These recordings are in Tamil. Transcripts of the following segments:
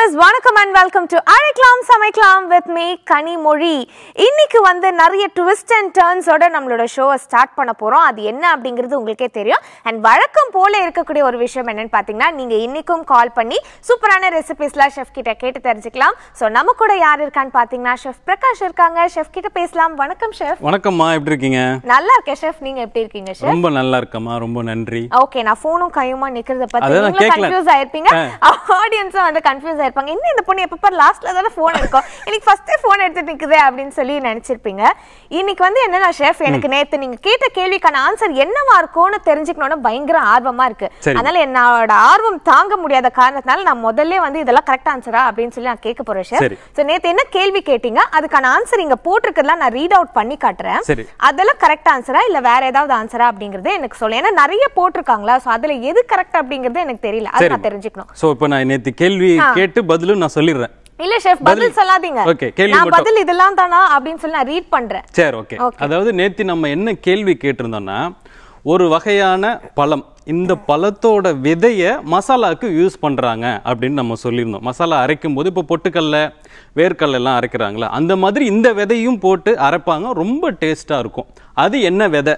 வியூவர்ஸ் வணக்கம் அண்ட் வெல்கம் டு அழைக்கலாம் சமைக்கலாம் வித் மீ கனிமொழி இன்னைக்கு வந்து நிறைய ட்விஸ்ட் அண்ட் டர்ன்ஸோட நம்மளோட ஷோவை ஸ்டார்ட் பண்ண போகிறோம் அது என்ன அப்படிங்கிறது உங்களுக்கே தெரியும் அண்ட் வழக்கம் போல இருக்கக்கூடிய ஒரு விஷயம் என்னன்னு பார்த்தீங்கன்னா நீங்கள் இன்னைக்கும் கால் பண்ணி சூப்பரான ரெசிபிஸ்லாம் ஷெஃப் கிட்ட கேட்டு தெரிஞ்சுக்கலாம் ஸோ நம்ம கூட யார் இருக்கான்னு பார்த்தீங்கன்னா ஷெஃப் பிரகாஷ் இருக்காங்க ஷெஃப் கிட்ட பேசலாம் வணக்கம் ஷெஃப் வணக்கம்மா எப்படி இருக்கீங்க நல்லா இருக்கேன் ஷெஃப் நீங்கள் எப்படி இருக்கீங்க ஷெஃப் ரொம்ப நல்லா இருக்கம்மா ரொம்ப நன்றி ஓகே நான் ஃபோனும் கையுமா நிற்கிறத பற்றி கன்ஃபியூஸ் ஆயிருப்பீங்க ஆடியன்ஸும் வந்து கன்ஃபியூஸ் ஆயிருப்பீங்க இருப்பாங்க என்ன இந்த பொண்ணு எப்பப்போ லாஸ்ட்ல தானே ஃபோன் இருக்கும் இன்னைக்கு ஃபஸ்ட்டே ஃபோன் எடுத்துட்டு நிற்குது அப்படின்னு சொல்லி நினைச்சிருப்பீங்க இன்னைக்கு வந்து என்ன ஷெஃப் எனக்கு நேற்று நீங்க கேட்ட கேள்விக்கான ஆன்சர் என்னவா இருக்கும்னு தெரிஞ்சுக்கணும்னு பயங்கர ஆர்வமா இருக்கு அதனால என்னோட ஆர்வம் தாங்க முடியாத காரணத்தினால நான் முதல்ல வந்து இதெல்லாம் கரெக்ட் ஆன்சரா அப்படின்னு சொல்லி நான் கேட்க போறேன் ஷெஃப் ஸோ நேற்று என்ன கேள்வி கேட்டீங்க அதுக்கான ஆன்சர் இங்க போட்டிருக்கிறதுலாம் நான் ரீட் அவுட் பண்ணி காட்டுறேன் அதெல்லாம் கரெக்ட் ஆன்சரா இல்லை வேற ஏதாவது ஆன்சரா அப்படிங்கிறது எனக்கு சொல்ல ஏன்னா நிறைய போட்டிருக்காங்களா ஸோ அதுல எது கரெக்ட் அப்படிங்கிறது எனக்கு தெரியல அதை நான் தெரிஞ்சுக்கணும் ஸோ இப்போ நான் கேள்வி கேட்டு கேட்டு பதிலும் நான் சொல்லிடுறேன் இல்ல ஷெஃப் பதில் சொல்லாதீங்க ஓகே கேள்வி நான் பதில் இதெல்லாம் தானா அப்படினு சொல்லி நான் ரீட் பண்றேன் சரி ஓகே அதாவது நேத்தி நம்ம என்ன கேள்வி கேட்டிருந்தோம்னா ஒரு வகையான பழம் இந்த பழத்தோட விதைய மசாலாவுக்கு யூஸ் பண்றாங்க அப்படின்னு நம்ம சொல்லியிருந்தோம் மசாலா அரைக்கும் போது இப்போ பொட்டுக்கல்ல வேர்க்கல்ல எல்லாம் அரைக்கிறாங்களா அந்த மாதிரி இந்த விதையும் போட்டு அரைப்பாங்க ரொம்ப டேஸ்டா இருக்கும் அது என்ன விதை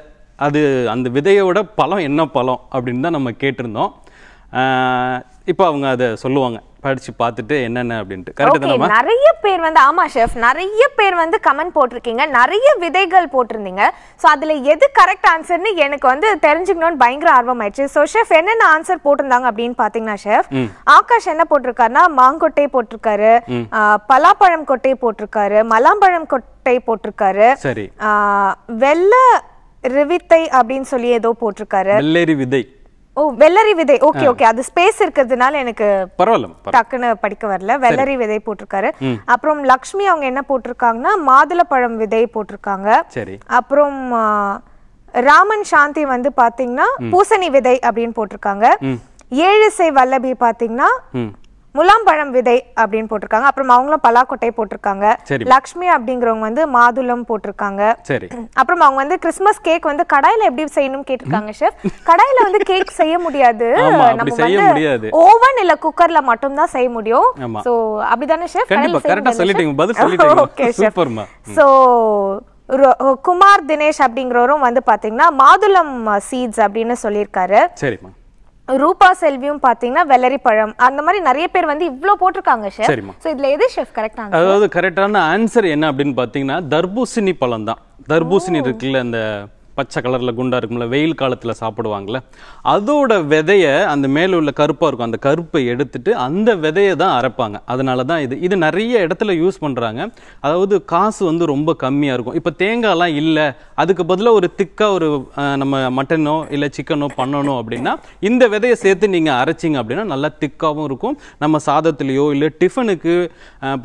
அது அந்த விதையோட பழம் என்ன பழம் அப்படின்னு தான் நம்ம கேட்டிருந்தோம் இப்போ அவங்க அதை சொல்லுவாங்க படிச்சு பார்த்துட்டு என்னென்ன அப்படின்ட்டு கரெக்ட் நிறைய பேர் வந்து ஆமா ஷெஃப் நிறைய பேர் வந்து கமெண்ட் போட்டிருக்கீங்க நிறைய விதைகள் போட்டிருந்தீங்க ஸோ அதுல எது கரெக்ட் ஆன்சர்னு எனக்கு வந்து தெரிஞ்சுக்கணும்னு பயங்கர ஆர்வம் ஆயிடுச்சு ஸோ ஷெஃப் என்னென்ன ஆன்சர் போட்டிருந்தாங்க அப்படின்னு பாத்தீங்கன்னா ஷெஃப் ஆகாஷ் என்ன போட்டிருக்காருன்னா மாங்கொட்டை போட்டிருக்காரு பலாப்பழம் கொட்டை போட்டிருக்காரு மலாம்பழம் கொட்டை போட்டிருக்காரு வெள்ள ரிவித்தை அப்படின்னு சொல்லி ஏதோ போட்டிருக்காரு வெள்ளரி விதை ஓ வெள்ளரி விதை ஓகே ஓகே அது ஸ்பேஸ் இருக்கிறதுனால எனக்கு பரவாயில்ல டக்குன்னு படிக்க வரல வெள்ளரி விதை போட்டிருக்காரு அப்புறம் லக்ஷ்மி அவங்க என்ன போட்டிருக்காங்கன்னா மாதுளப்பழம் விதை போட்டிருக்காங்க அப்புறம் ராமன் சாந்தி வந்து பாத்தீங்கன்னா பூசணி விதை அப்படின்னு போட்டிருக்காங்க ஏழிசை வல்லபி பாத்தீங்கன்னா முலாம் பழம் விதை அப்படின்னு போட்டிருக்காங்க அப்புறம் அவங்களும் பலாக்கொட்டை போட்டிருக்காங்க லக்ஷ்மி அப்படிங்கிறவங்க வந்து மாதுளம் போட்டிருக்காங்க அப்புறம் அவங்க வந்து கிறிஸ்துமஸ் கேக் வந்து கடாயில எப்படி செய்யணும் கேட்டிருக்காங்க ஷெஃப் கடாயில வந்து கேக் செய்ய முடியாது நம்ம வந்து ஓவன் இல்ல குக்கர்ல மட்டும் தான் செய்ய முடியும் சோ அப்படிதானே ஷெஃப் கரெக்ட்டா சொல்லிட்டீங்க பதில் சொல்லிட்டீங்க okay chef so Kumar Dinesh அப்படிங்கிறவரும் வந்து பாத்தீங்கன்னா மாதுளம் சீட்ஸ் அப்படின்னு சொல்லியிருக்காரு சரிம்மா ரூபா செல்வியும் பாத்தீங்கன்னா வெள்ளரி பழம் அந்த மாதிரி நிறைய பேர் வந்து இவ்வளவு போட்டிருக்காங்க ஷெஃப் சோ இதுல எது ஷெஃப் கரெக்டான அதாவது கரெக்டான ஆன்சர் என்ன அப்படின்னு பாத்தீங்கன்னா தர்பூசணி பழம் தான் தர்பூசணி இருக்குல்ல அந்த பச்சை கலரில் குண்டாக இருக்கும்ல வெயில் காலத்தில் சாப்பிடுவாங்கள அதோட விதையை அந்த மேலே உள்ள கருப்பாக இருக்கும் அந்த கருப்பை எடுத்துட்டு அந்த விதையை தான் அரைப்பாங்க அதனால தான் இது இது நிறைய இடத்துல யூஸ் பண்ணுறாங்க அதாவது காசு வந்து ரொம்ப கம்மியாக இருக்கும் இப்போ தேங்காய்லாம் இல்லை அதுக்கு பதிலாக ஒரு திக்காக ஒரு நம்ம மட்டனோ இல்லை சிக்கனோ பண்ணணும் அப்படின்னா இந்த விதையை சேர்த்து நீங்கள் அரைச்சிங்க அப்படின்னா நல்லா திக்காகவும் இருக்கும் நம்ம சாதத்துலேயோ இல்லை டிஃபனுக்கு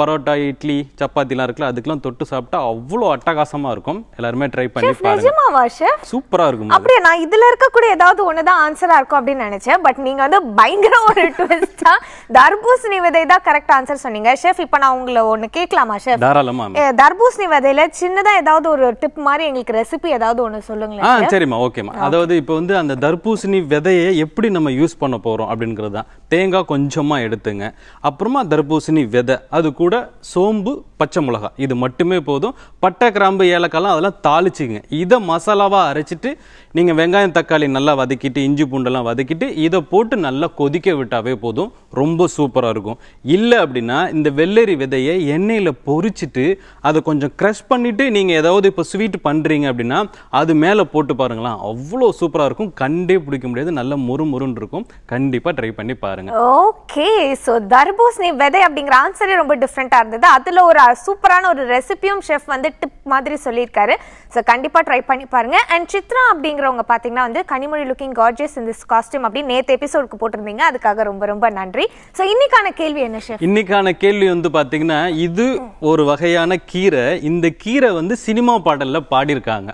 பரோட்டா இட்லி சப்பாத்திலாம் இருக்குல்ல அதுக்கெலாம் தொட்டு சாப்பிட்டா அவ்வளோ அட்டகாசமாக இருக்கும் எல்லாருமே ட்ரை பண்ணி பாருங்க ஷெஃப் சூப்பரா இருக்கும் அப்படியே நான் இதுல இருக்கக்கூடிய ஏதாவது ஒண்ணுதான் ஆன்சரா இருக்கும் அப்படின்னு நினைச்சேன் பட் நீங்க வந்து பயங்கர ஒரு ட்விஸ்டா தர்பூசணி விதை தான் கரெக்ட் ஆன்சர் சொன்னீங்க செஃப் இப்போ நான் உங்களை ஒன்னு கேட்கலாமா ஷெஃப் தாராளமா தர்பூசணி விதையில சின்னதா ஏதாவது ஒரு டிப் மாதிரி எங்களுக்கு ரெசிபி ஏதாவது ஒண்ணு சொல்லுங்களேன் ஆ சரிம்மா ஓகேம்மா அதாவது இப்போ வந்து அந்த தர்பூசணி விதையை எப்படி நம்ம யூஸ் பண்ண போறோம் அப்படிங்கிறது தான் தேங்காய் கொஞ்சமாக எடுத்துங்க அப்புறமா தர்பூசணி விதை அது கூட சோம்பு பச்சை மிளகா இது மட்டுமே போதும் பட்டை கிராம்பு ஏலக்காயெலாம் அதெல்லாம் தாளிச்சிங்க இதை மசாலாவாக அரைச்சிட்டு நீங்கள் வெங்காயம் தக்காளி நல்லா வதக்கிட்டு இஞ்சி பூண்டெல்லாம் வதக்கிட்டு இதை போட்டு நல்லா கொதிக்க விட்டாவே போதும் ரொம்ப சூப்பராக இருக்கும் இல்லை அப்படின்னா இந்த வெள்ளரி விதையை எண்ணெயில் பொறிச்சிட்டு அதை கொஞ்சம் க்ரஷ் பண்ணிவிட்டு நீங்கள் ஏதாவது இப்போ ஸ்வீட் பண்ணுறீங்க அப்படின்னா அது மேலே போட்டு பாருங்களேன் அவ்வளோ சூப்பராக இருக்கும் கண்டே பிடிக்க முடியாது நல்ல முறு முருன்னு இருக்கும் கண்டிப்பாக ட்ரை பண்ணி பாருங்கள் பாருங்க ஓகே ஸோ தர்பூசணி விதை அப்படிங்கிற ஆன்சரே ரொம்ப டிஃப்ரெண்ட்டாக இருந்தது அதில் ஒரு சூப்பரான ஒரு ரெசிபியும் ஷெஃப் வந்து டிப் மாதிரி சொல்லியிருக்காரு ஸோ கண்டிப்பாக ட்ரை பண்ணி பாருங்க அண்ட் சித்ரா அப்படிங்கிறவங்க பார்த்தீங்கன்னா வந்து கனிமொழி லுக்கிங் கார்ஜஸ் இந்த காஸ்டியூம் அப்படின்னு நேற்று எபிசோடுக்கு போட்டிருந்தீங்க அதுக்காக ரொம்ப ரொம்ப நன்றி ஸோ இன்னைக்கான கேள்வி என்ன ஷெஃப் இன்னைக்கான கேள்வி வந்து பார்த்தீங்கன்னா இது ஒரு வகையான கீரை இந்த கீரை வந்து சினிமா பாடலில் பாடியிருக்காங்க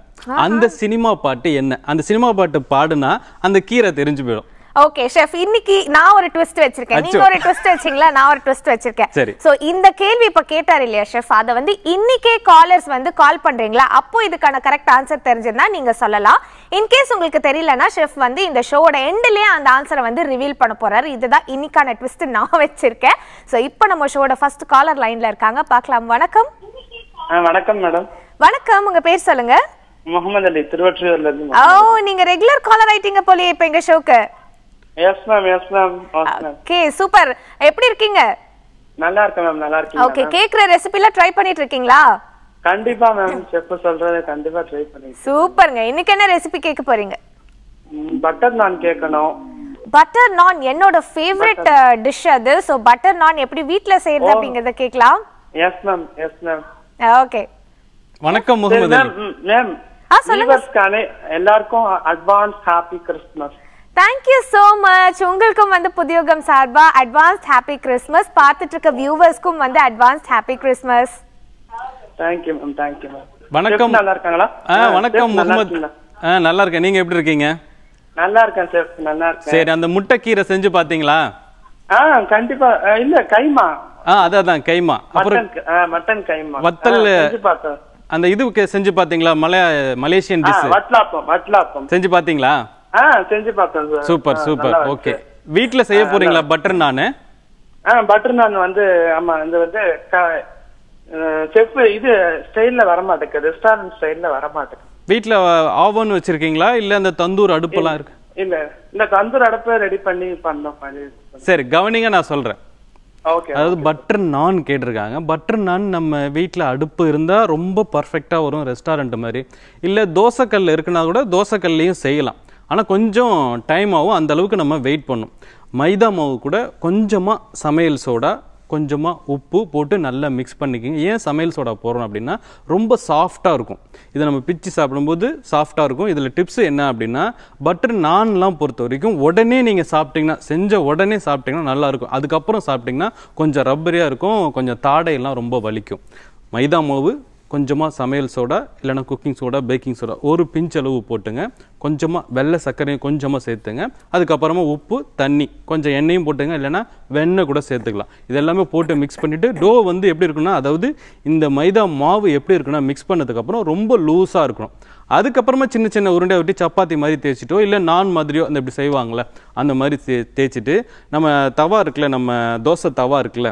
அந்த சினிமா பாட்டு என்ன அந்த சினிமா பாட்டு பாடுனா அந்த கீரை தெரிஞ்சு போயிடும் ஓகே ஷெஃப் இன்னைக்கு நான் ஒரு ட்விஸ்ட் வச்சிருக்கேன் நீங்க ஒரு ட்விஸ்ட் வச்சீங்களா நான் ஒரு ட்விஸ்ட் வச்சிருக்கேன் சரி சோ இந்த கேள்வி இப்ப கேட்டார் இல்லையா ஷெஃப் அத வந்து இன்னைக்கே காலர்ஸ் வந்து கால் பண்றீங்களா அப்போ இதுக்கான கரெக்ட் ஆன்சர் தெரிஞ்சிருந்தா நீங்க சொல்லலாம் இன் கேஸ் உங்களுக்கு தெரியலனா ஷெஃப் வந்து இந்த ஷோவோட எண்ட்லயே அந்த ஆன்சரை வந்து ரிவீல் பண்ண போறாரு இதுதான் இன்னைக்கான ட்விஸ்ட் நான் வச்சிருக்கேன் சோ இப்போ நம்ம ஷோவோட ஃபர்ஸ்ட் காலர் லைன்ல இருக்காங்க பார்க்கலாம் வணக்கம் வணக்கம் மேடம் வணக்கம் உங்க பேர் சொல்லுங்க முகமது அலி திருவற்றூர்ல இருந்து ஓ நீங்க ரெகுலர் காலர் ஆயிட்டீங்க போலயே இப்ப எங்க ஷோக்கு yes ma'am yes ma'am okay super எப்படி இருக்கீங்க நல்லா இருக்கேன் மேம் நல்லா இருக்கீங்க ஓகே கேக்குற ரெசிபில ட்ரை பண்ணிட்டு இருக்கீங்களா கண்டிப்பா மேம் செஃப் சொல்றத கண்டிப்பா ட்ரை பண்ணி சூப்பர்ங்க இன்னைக்கு என்ன ரெசிபி கேட்க போறீங்க பட்டர் நான் கேக்கணும் பட்டர் நான் என்னோட ஃபேவரட் டிஷ் uh, அது சோ பட்டர் நான் எப்படி வீட்ல செய்யறது அப்படிங்கறத கேக்கலாம் yes ma'am yes ma'am okay வணக்கம் முகமது மேம் சொல்லுங்க எல்லாருக்கும் advance happy Christmas thank you so much உங்களுக்கும் வந்து புதியோகம் சார்பா அட்வான்ஸ்ட் ஹாப்பி கிறிஸ்மஸ் பார்த்துட்டு இருக்க வியூவர்ஸ்க்கும் வந்து advanced happy Christmas thank you ma'am thank you ma'am வணக்கம் நல்லா இருக்காங்களா வணக்கம் முகமது நல்லா இருக்கேன் நீங்க எப்படி இருக்கீங்க நல்லா இருக்கேன் சார் நல்லா இருக்கேன் சரி அந்த முட்டைக்கீரை செஞ்சு பாத்தீங்களா ஆ கண்டிப்பா இல்ல கைமா ஆ அதான் கைமா அப்புறம் மட்டன் கைமா வத்தல் அந்த இதுக்கு செஞ்சு பாத்தீங்களா மலை மலேசியன் டிஷ் வட்லாப்பம் வட்லாப்பம் செஞ்சு பாத்தீங்களா செஞ்சு பார்த்தேன் சார் சூப்பர் சூப்பர் ஓகே வீட்ல செய்ய போறீங்களா பட்டர் நான் பட்டர் நான் வந்து ஆமா இந்த வந்து செஃப் இது ஸ்டைல்ல வர மாட்டேங்குது ரெஸ்டாரண்ட் ஸ்டைல்ல வர மாட்டேங்குது வீட்ல ஆவன் வச்சிருக்கீங்களா இல்ல அந்த தந்தூர் அடுப்பெல்லாம் இருக்கு இல்ல இந்த தந்தூர் அடுப்பை ரெடி பண்ணி பண்ணோம் சரி கவனிங்க நான் சொல்றேன் அதாவது பட்டர் நான் கேட்டிருக்காங்க பட்டர் நான் நம்ம வீட்டில் அடுப்பு இருந்தால் ரொம்ப பர்ஃபெக்டாக வரும் ரெஸ்டாரண்ட் மாதிரி இல்லை தோசைக்கல் இருக்குன்னா கூட தோசைக்கல்லையும் செய்யலாம் ஆனால் கொஞ்சம் டைம் ஆகும் அந்தளவுக்கு நம்ம வெயிட் பண்ணும் மைதா மாவு கூட கொஞ்சமாக சமையல் சோடா கொஞ்சமாக உப்பு போட்டு நல்லா மிக்ஸ் பண்ணிக்கிங்க ஏன் சமையல் சோடா போடுறோம் அப்படின்னா ரொம்ப சாஃப்டாக இருக்கும் இதை நம்ம பிச்சு சாப்பிடும்போது சாஃப்டாக இருக்கும் இதில் டிப்ஸ் என்ன அப்படின்னா பட்டர் நான்லாம் பொறுத்த வரைக்கும் உடனே நீங்கள் சாப்பிட்டிங்கன்னா செஞ்ச உடனே சாப்பிட்டிங்கன்னா நல்லாயிருக்கும் அதுக்கப்புறம் சாப்பிட்டிங்கன்னா கொஞ்சம் ரப்பரியாக இருக்கும் கொஞ்சம் தாடையெல்லாம் ரொம்ப வலிக்கும் மைதா மாவு கொஞ்சமாக சமையல் சோடா இல்லைனா குக்கிங் சோடா பேக்கிங் சோடா ஒரு பிஞ்ச் அளவு போட்டுங்க கொஞ்சமாக வெள்ளை சர்க்கரையும் கொஞ்சமாக சேர்த்துங்க அதுக்கப்புறமா உப்பு தண்ணி கொஞ்சம் எண்ணெயும் போட்டுங்க இல்லைனா வெண்ணெய் கூட சேர்த்துக்கலாம் இதெல்லாமே போட்டு மிக்ஸ் பண்ணிவிட்டு டோ வந்து எப்படி இருக்குன்னா அதாவது இந்த மைதா மாவு எப்படி இருக்குன்னா மிக்ஸ் பண்ணதுக்கப்புறம் ரொம்ப லூஸாக இருக்கணும் அதுக்கப்புறமா சின்ன சின்ன உருண்டை விட்டு சப்பாத்தி மாதிரி தேய்ச்சிட்டோ இல்லை நான் மாதிரியோ அந்த இப்படி செய்வாங்களே அந்த மாதிரி தே தேய்ச்சிட்டு நம்ம தவா இருக்குல்ல நம்ம தோசை தவா இருக்குல்ல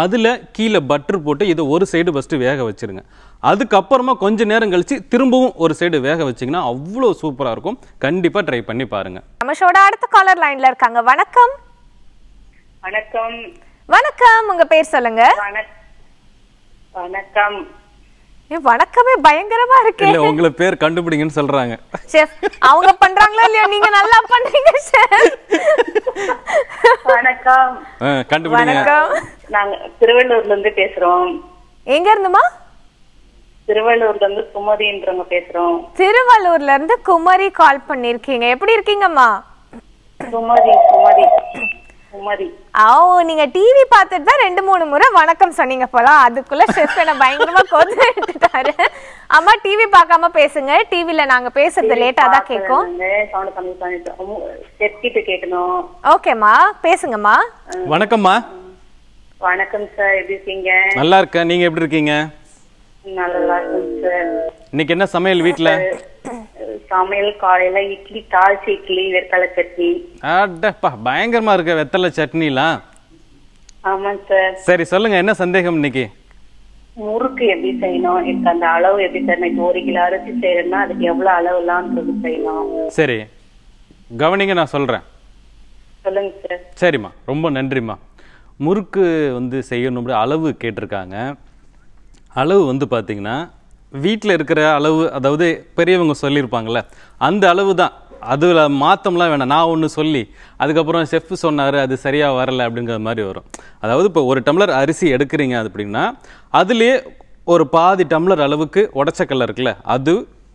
அதில் கீழே பட்டர் போட்டு இதை ஒரு சைடு ஃபஸ்ட்டு வேக வச்சுருங்க அதுக்கப்புறமா கொஞ்சம் நேரம் கழித்து திரும்பவும் ஒரு சைடு வேக வச்சிங்கன்னா அவ்வளோ சூப்பராக இருக்கும் கண்டிப்பாக ட்ரை பண்ணி பாருங்கள் ஷோட அடுத்த காலர் லைனில் இருக்காங்க வணக்கம் வணக்கம் வணக்கம் உங்கள் பேர் சொல்லுங்கள் வணக்கம் வணக்கமே பயங்கரமா இருக்கு இல்ல உங்கள பேர் கண்டுபிடிங்கன்னு சொல்றாங்க செஃப் அவங்க பண்றாங்களா இல்லையா நீங்க நல்லா பண்றீங்க செஃப் வணக்கம் கண்டுபிடிங்க வணக்கம் நாங்க திருவள்ளூர்ல இருந்து பேசுறோம் எங்க இருந்துமா திருவள்ளூர்ல இருந்து குமரின்றவங்க பேசுறோம் திருவள்ளூர்ல இருந்து குமரி கால் பண்ணிருக்கீங்க எப்படி இருக்கீங்கம்மா குமரி குமரி ஓ நீங்க டிவி பார்த்துட்டு தான் ரெண்டு மூணு முறை வணக்கம் சொன்னீங்க போல அதுக்குள்ள ஷெஃப் என்ன பயங்கரமா கோத்து அம்மா டிவி பார்க்காம பேசுங்க டிவில நாங்க பேசுறது லேட்டா தான் கேக்கும் ஓகேம்மா பேசுங்கம்மா வணக்கம்மா வணக்கம் சார் எப்படி இருக்கீங்க நல்லா இருக்கேன் நீங்க எப்படி இருக்கீங்க நல்லா இருக்கேன் சார் இன்னைக்கு என்ன சமையல் வீட்ல சமையல் காலையில இட்லி தாளிச்ச இட்லி வெத்தலை சட்னி அடப்பா பயங்கரமா இருக்க வெத்தலை சட்னிலாம் ஆமா சார் சரி சொல்லுங்க என்ன சந்தேகம் இன்னைக்கு முறுக்கு எப்படி செய்யணும் எனக்கு அந்த அளவு எப்படி சார் இன்னைக்கு ஒரு கிலோ அரிசி செய்யறேன்னா அதுக்கு எவ்வளவு அளவுலாம் செய்யணும் சரி கவனிங்க நான் சொல்றேன் சொல்லுங்க சார் சரிம்மா ரொம்ப நன்றிம்மா முறுக்கு வந்து செய்யணும் அளவு கேட்டிருக்காங்க அளவு வந்து பார்த்தீங்கன்னா வீட்டில் இருக்கிற அளவு அதாவது பெரியவங்க சொல்லியிருப்பாங்கள்ல அந்த அளவு தான் அதில் மாற்றம்லாம் வேணாம் நான் ஒன்று சொல்லி அதுக்கப்புறம் செஃப் சொன்னார் அது சரியாக வரலை அப்படிங்கிற மாதிரி வரும் அதாவது இப்போ ஒரு டம்ளர் அரிசி எடுக்கிறீங்க அது அப்படின்னா அதுலேயே ஒரு பாதி டம்ளர் அளவுக்கு உடச்சக்கல்ல இருக்குல்ல அது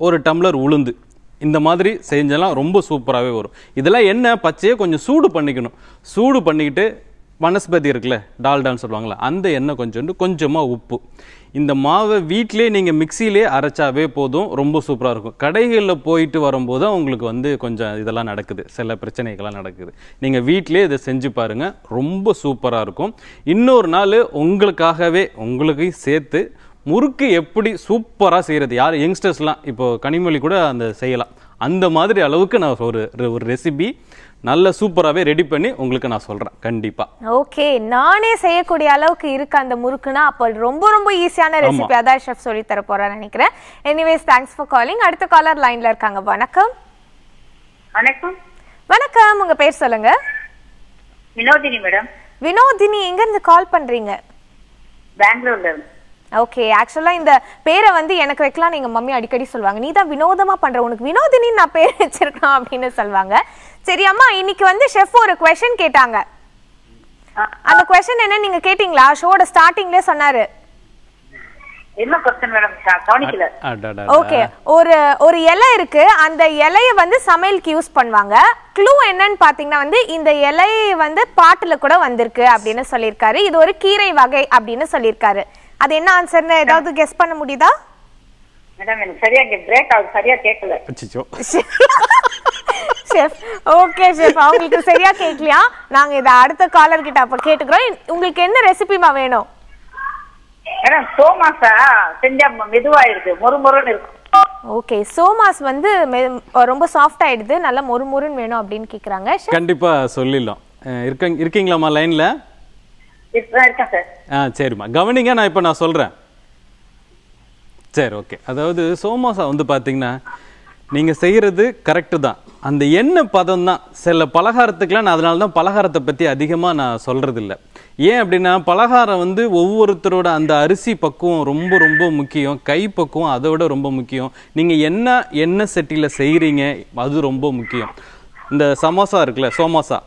ஒரு டம்ளர் உளுந்து இந்த மாதிரி செஞ்செல்லாம் ரொம்ப சூப்பராகவே வரும் இதெல்லாம் என்ன பச்சையை கொஞ்சம் சூடு பண்ணிக்கணும் சூடு பண்ணிக்கிட்டு வனஸ்பதி இருக்குல்ல டால்டான்னு சொல்லுவாங்களே அந்த எண்ணெய் கொஞ்சோண்டு கொஞ்சமாக உப்பு இந்த மாவை வீட்டிலே நீங்கள் மிக்சியிலே அரைச்சாவே போதும் ரொம்ப சூப்பராக இருக்கும் கடைகளில் போயிட்டு வரும்போது உங்களுக்கு வந்து கொஞ்சம் இதெல்லாம் நடக்குது சில பிரச்சனைகள்லாம் நடக்குது நீங்கள் வீட்டிலே இதை செஞ்சு பாருங்கள் ரொம்ப சூப்பராக இருக்கும் இன்னொரு நாள் உங்களுக்காகவே உங்களுக்கு சேர்த்து முறுக்கு எப்படி சூப்பராக செய்கிறது யார் யங்ஸ்டர்ஸ்லாம் இப்போது கனிமொழி கூட அந்த செய்யலாம் அந்த மாதிரி அளவுக்கு நான் ஒரு ஒரு ரெசிபி நல்ல சூப்பராகவே ரெடி பண்ணி உங்களுக்கு நான் சொல்கிறேன் கண்டிப்பாக ஓகே நானே செய்யக்கூடிய அளவுக்கு இருக்க அந்த முறுக்குனா அப்போ ரொம்ப ரொம்ப ஈஸியான ரெசிபி அதான் ஷெஃப் சொல்லி தர போகிறேன்னு நினைக்கிறேன் எனிவேஸ் தேங்க்ஸ் ஃபார் காலிங் அடுத்த காலர் லைனில் இருக்காங்க வணக்கம் வணக்கம் வணக்கம் உங்கள் பேர் சொல்லுங்க வினோதினி மேடம் வினோதினி எங்கேருந்து கால் பண்ணுறீங்க பெங்களூர்ல இருந்து ஓகே ஆக்சுவலா இந்த பேரை வந்து எனக்கு வைக்கலாம் எங்க மம்மி அடிக்கடி சொல்லுவாங்க நீ தான் வினோதமா பண்ற உனக்கு வினோதினி நான் பேர் வச்சிருக்கான் அப்படின்னு சொல்லுவாங்க சரி அம்மா இன்னைக்கு வந்து ஷெஃப் ஒரு क्वेश्चन கேட்டாங்க அந்த क्वेश्चन என்ன நீங்க கேட்டிங்களா ஷோட ஸ்டார்டிங்லயே சொன்னாரு ஓகே ஒரு ஒரு இலை இருக்கு அந்த இலைய வந்து சமையலுக்கு யூஸ் பண்ணுவாங்க க்ளூ என்னன்னு பாத்தீங்கன்னா வந்து இந்த இலை வந்து பாட்டுல கூட வந்திருக்கு அப்படின்னு சொல்லியிருக்காரு இது ஒரு கீரை வகை அப்படின்னு சொல்லியிருக்காரு அது என்ன ஆன்சர்னு ஏதாவது கெஸ் பண்ண முடியுதா மேடம் எனக்கு சரியா பிரேக் ஆகுது சரியா கேட்கல ஷெஃப் ஓகே ஷெஃப் அவங்களுக்கு சரியா கேட்கலையா நாங்க இதை அடுத்த காலர் கிட்ட அப்ப கேட்டுக்கிறோம் உங்களுக்கு என்ன ரெசிபிமா வேணும் மேடம் சோமாசா செஞ்சா மெதுவாயிருது மொறுமொறுன்னு இருக்கும் ஓகே சோமாஸ் வந்து ரொம்ப சாஃப்ட் ஆயிடுது நல்ல மொறுமொறுன்னு வேணும் அப்படின்னு கேக்குறாங்க கண்டிப்பா சொல்லிடலாம் இருக்க இருக்கீங்களாமா லைன்ல ஆ சரிம்மா கவனிங்க நான் இப்போ நான் சொல்கிறேன் சரி ஓகே அதாவது சோமாசா வந்து பார்த்தீங்கன்னா நீங்கள் செய்கிறது கரெக்டு தான் அந்த என்ன பதம் தான் சில பலகாரத்துக்கெல்லாம் நான் அதனால தான் பலகாரத்தை பற்றி அதிகமாக நான் சொல்கிறதில்ல ஏன் அப்படின்னா பலகாரம் வந்து ஒவ்வொருத்தரோட அந்த அரிசி பக்குவம் ரொம்ப ரொம்ப முக்கியம் கை பக்குவம் அதை விட ரொம்ப முக்கியம் நீங்கள் என்ன எண்ணெய் செட்டியில் செய்கிறீங்க அது ரொம்ப முக்கியம் இந்த சமோசா இருக்குல்ல சோமோசா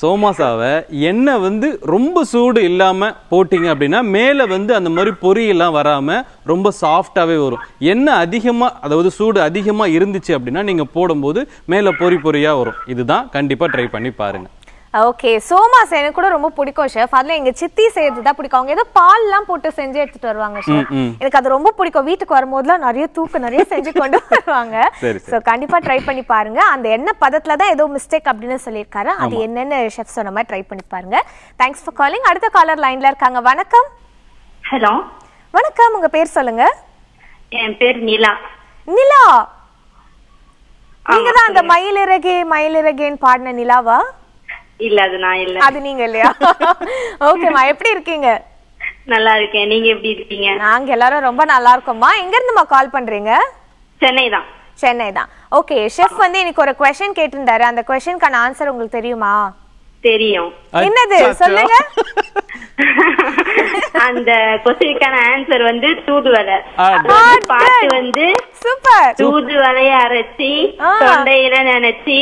சோமாசாவை எண்ணெய் வந்து ரொம்ப சூடு இல்லாமல் போட்டிங்க அப்படின்னா மேலே வந்து அந்த மாதிரி பொரியெல்லாம் வராமல் ரொம்ப சாஃப்டாகவே வரும் எண்ணெய் அதிகமாக அதாவது சூடு அதிகமாக இருந்துச்சு அப்படின்னா நீங்கள் போடும்போது மேலே பொறி பொறியாக வரும் இதுதான் கண்டிப்பாக ட்ரை பண்ணி பாருங்கள் ஓகே சோமா எனக்கு கூட ரொம்ப பிடிக்கும் ஷெஃப் அதுல எங்க சித்தி செய்யறதுதான் தான் பிடிக்கும் அவங்க ஏதோ பால் எல்லாம் போட்டு செஞ்சு எடுத்துட்டு வருவாங்க எனக்கு அது ரொம்ப பிடிக்கும் வீட்டுக்கு வரும்போதுலாம் நிறைய தூக்கு நிறைய செஞ்சு கொண்டு வருவாங்க ஸோ கண்டிப்பா ட்ரை பண்ணி பாருங்க அந்த என்ன பதத்துல தான் ஏதோ மிஸ்டேக் அப்படின்னு சொல்லியிருக்காரு அது என்னென்ன ஷெஃப் சொன்ன மாதிரி ட்ரை பண்ணி பாருங்க தேங்க்ஸ் ஃபார் காலிங் அடுத்த காலர் லைன்ல இருக்காங்க வணக்கம் ஹலோ வணக்கம் உங்க பேர் சொல்லுங்க என் பேர் நிலா நிலா நீங்க தான் அந்த மயிலிறகே மயிலிறகேன்னு பாடின நிலாவா இல்ல அது நான் இல்ல அது நீங்க இல்லையா ஓகேமா எப்படி இருக்கீங்க நல்லா இருக்கேன் நீங்க எப்படி இருக்கீங்க நாங்க எல்லாரும் ரொம்ப நல்லா இருக்கோம்மா எங்க இருந்துமா கால் பண்றீங்க சென்னை தான் சென்னை தான் ஓகே ஷெஃப் வந்து இன்னைக்கு ஒரு கொஸ்டின் கேட்டிருந்தாரு அந்த கொஸ்டினுக்கான ஆன்சர் உங்களுக்கு தெரியுமா தெரியும் என்னது சொல்லுங்க அந்த கொஸ்டினுக்கான ஆன்சர் வந்து தூதுவளை பாட்டு வந்து சூப்பர் தூதுவளைய அரைச்சி தொண்டையில நினைச்சி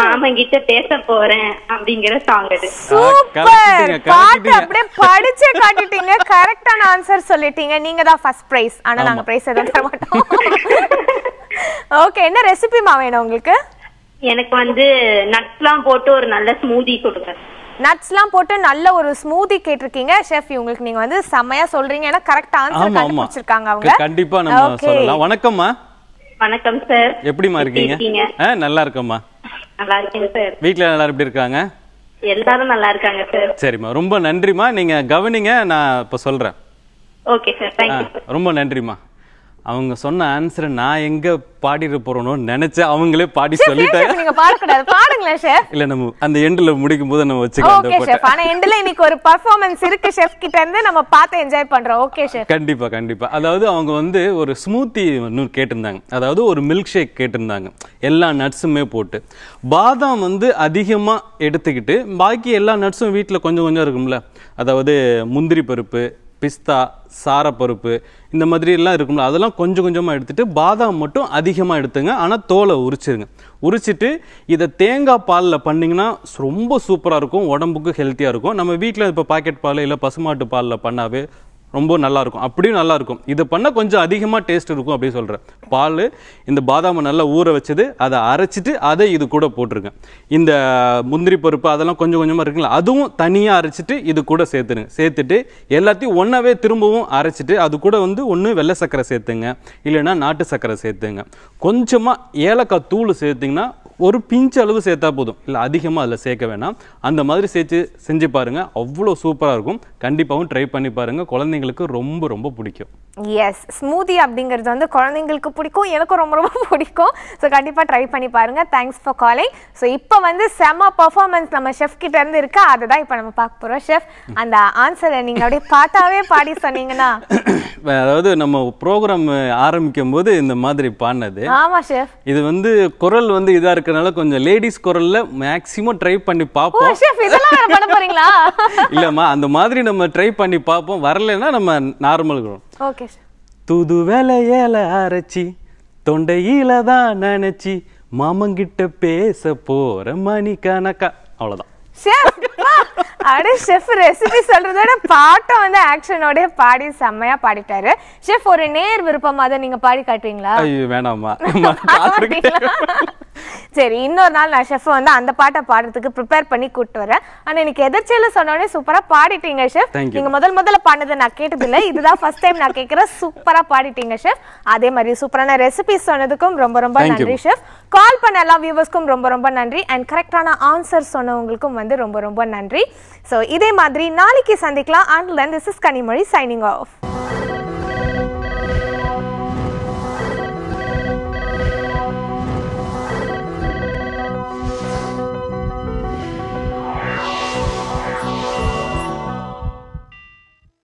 மாமன் கிட்ட பேச போறேன் அப்படிங்கிற சாங் அது சூப்பர் பாட்டு அப்படியே படிச்சே காட்டிட்டீங்க கரெக்டான ஆன்சர் சொல்லிட்டீங்க நீங்க தான் ஃபர்ஸ்ட் பிரைஸ் ஆனா நாங்க பிரைஸ் எதுவும் தர மாட்டோம் ஓகே என்ன ரெசிபிமா வேணும் உங்களுக்கு எனக்கு வந்து நட்ஸ்லாம் போட்டு ஒரு நல்ல ஸ்மூதி கொடுங்க நட்ஸ்லாம் போட்டு நல்ல ஒரு ஸ்மூதி கேட்டிருக்கீங்க ஷெஃப் இவங்களுக்கு நீங்க வந்து செமையா சொல்றீங்க ஏன்னா கரெக்ட் ஆன்சர் கண்டுபிடிச்சிருக்காங்க அவங்க கண்டிப்பா நம்ம சொல்லலாம் வணக்கம்மா வணக்கம் சார் எப்படிமா இருக்கீங்க நல்லா இருக்கம்மா நல்லா இருக்கேன் சார் வீட்ல எல்லாரும் எப்படி இருக்காங்க எல்லாரும் நல்லா இருக்காங்க சார் சரிம்மா ரொம்ப நன்றிமா நீங்க கவனிங்க நான் இப்ப சொல்றேன் ஓகே சார் ரொம்ப நன்றிமா அவங்க சொன்ன ஆன்சரை நான் எங்க பாடிட்டு போறோம்னு நினைச்ச அவங்களே பாடி சொல்லிட்டேன் நீங்க கூடாது பாடுங்களே ஷெஃப் இல்ல நம்ம அந்த எண்ட்ல முடிக்கும் போது நம்ம வச்சுக்கலாம் ஓகே ஷெஃப் ஆனா எண்ட்ல இன்னைக்கு ஒரு 퍼ஃபார்மன்ஸ் இருக்கு ஷெஃப் கிட்ட இருந்து நம்ம பார்த்து என்ஜாய் பண்றோம் ஓகே ஷெஃப் கண்டிப்பா கண்டிப்பா அதாவது அவங்க வந்து ஒரு ஸ்மூத்தி ஒன்று கேட்டிருந்தாங்க அதாவது ஒரு மில்க் ஷேக் கேட்டிருந்தாங்க எல்லா நட்ஸுமே போட்டு பாதாம் வந்து அதிகமாக எடுத்துக்கிட்டு பாக்கி எல்லா நட்ஸும் வீட்டில் கொஞ்சம் கொஞ்சம் இருக்கும்ல அதாவது முந்திரி பருப்பு பிஸ்தா சாரப்பருப்பு இந்த மாதிரிலாம் இருக்கும்ல அதெல்லாம் கொஞ்சம் கொஞ்சமாக எடுத்துகிட்டு பாதாம் மட்டும் அதிகமாக எடுத்துங்க ஆனால் தோலை உரிச்சிருங்க உரிச்சிட்டு இதை தேங்காய் பாலில் பண்ணிங்கன்னா ரொம்ப சூப்பராக இருக்கும் உடம்புக்கு ஹெல்த்தியாக இருக்கும் நம்ம வீட்டில் இப்போ பாக்கெட் பால் இல்லை பசுமாட்டு பாலில் பண்ணாவே ரொம்ப நல்லாயிருக்கும் அப்படியும் நல்லாயிருக்கும் இது பண்ணால் கொஞ்சம் அதிகமாக டேஸ்ட் இருக்கும் அப்படின்னு சொல்கிறேன் பால் இந்த பாதாமை நல்லா ஊற வச்சது அதை அரைச்சிட்டு அதை இது கூட போட்டுருங்க இந்த முந்திரி பருப்பு அதெல்லாம் கொஞ்சம் கொஞ்சமாக இருக்குங்களா அதுவும் தனியாக அரைச்சிட்டு இது கூட சேர்த்துருங்க சேர்த்துட்டு எல்லாத்தையும் ஒன்றாவே திரும்பவும் அரைச்சிட்டு அது கூட வந்து ஒன்று வெள்ளை சர்க்கரை சேர்த்துங்க இல்லைன்னா நாட்டு சர்க்கரை சேர்த்துங்க கொஞ்சமாக ஏலக்காய் தூள் சேர்த்திங்கன்னா ஒரு பிஞ்சு அளவு சேர்த்தா போதும் இல்லை அதிகமாக அதில் சேர்க்க வேணாம் அந்த மாதிரி சேர்த்து செஞ்சு பாருங்கள் அவ்வளோ சூப்பராக இருக்கும் கண்டிப்பாகவும் ட்ரை பண்ணி பாருங்கள் குழந்தைங்க குழந்தைங்களுக்கு ரொம்ப ரொம்ப பிடிக்கும் எஸ் ஸ்மூதி அப்படிங்கிறது வந்து குழந்தைங்களுக்கு பிடிக்கும் எனக்கும் ரொம்ப ரொம்ப பிடிக்கும் ஸோ கண்டிப்பாக ட்ரை பண்ணி பாருங்க தேங்க்ஸ் ஃபார் காலிங் ஸோ இப்போ வந்து செம பர்ஃபார்மன்ஸ் நம்ம ஷெஃப் கிட்ட இருந்து இருக்கு அதை தான் இப்போ நம்ம பார்க்க போறோம் ஷெஃப் அந்த ஆன்சரை நீங்கள் அப்படியே பார்த்தாவே பாடி சொன்னீங்கன்னா அதாவது நம்ம ப்ரோக்ராம் ஆரம்பிக்கும் போது இந்த மாதிரி பாடினது ஆமா ஷெஃப் இது வந்து குரல் வந்து இதாக இருக்கிறனால கொஞ்சம் லேடிஸ் குரல்ல மேக்ஸிமம் ட்ரை பண்ணி பார்ப்போம் ஷெஃப் இதெல்லாம் பண்ண போறீங்களா இல்லைம்மா அந்த மாதிரி நம்ம ட்ரை பண்ணி பார்ப்போம் வரலன்னா நம்ம நார்மல் குரல் ஓகே தூது வேலையில அரைச்சி தொண்டையில தான் நினைச்சி மாமங்கிட்ட பேச போற மணி கணக்கா அவ்வளவுதான் அட செஃப் ரெசிபி சொல்றதோட பாட்டை வந்து ஆக்ஷனோட பாடி செம்மையா பாடிட்டாரு செஃப் ஒரு நேர் விருப்பமா அதை நீங்க பாடி காட்டுவீங்களா வேணாமா சரி இன்னொரு நாள் நான் செஃப் வந்து அந்த பாட்டை பாடுறதுக்கு ப்ரிப்பேர் பண்ணி கூப்பிட்டு வரேன் ஆனா எனக்கு எதிர்ச்சியில சொன்னோடனே சூப்பரா பாடிட்டீங்க ஷெஃப் நீங்க முதல் முதல்ல பாடினதை நான் கேட்டது இல்லை இதுதான் ஃபர்ஸ்ட் டைம் நான் கேட்கிறேன் சூப்பரா பாடிட்டீங்க ஷெஃப் அதே மாதிரி சூப்பரான ரெசிபி சொன்னதுக்கும் ரொம்ப ரொம்ப நன்றி ஷெஃப் கால் பண்ண எல்லா வியூவர்ஸ்க்கும் ரொம்ப ரொம்ப நன்றி அண்ட் கரெக்டான ஆன்சர் சொன்னவங்களுக்கும் வந்து ரொம்ப ரொம்ப நன்றி நன்றி ஸோ இதே மாதிரி நாளைக்கு சந்திக்கலாம் and then this is Kanimozhi signing of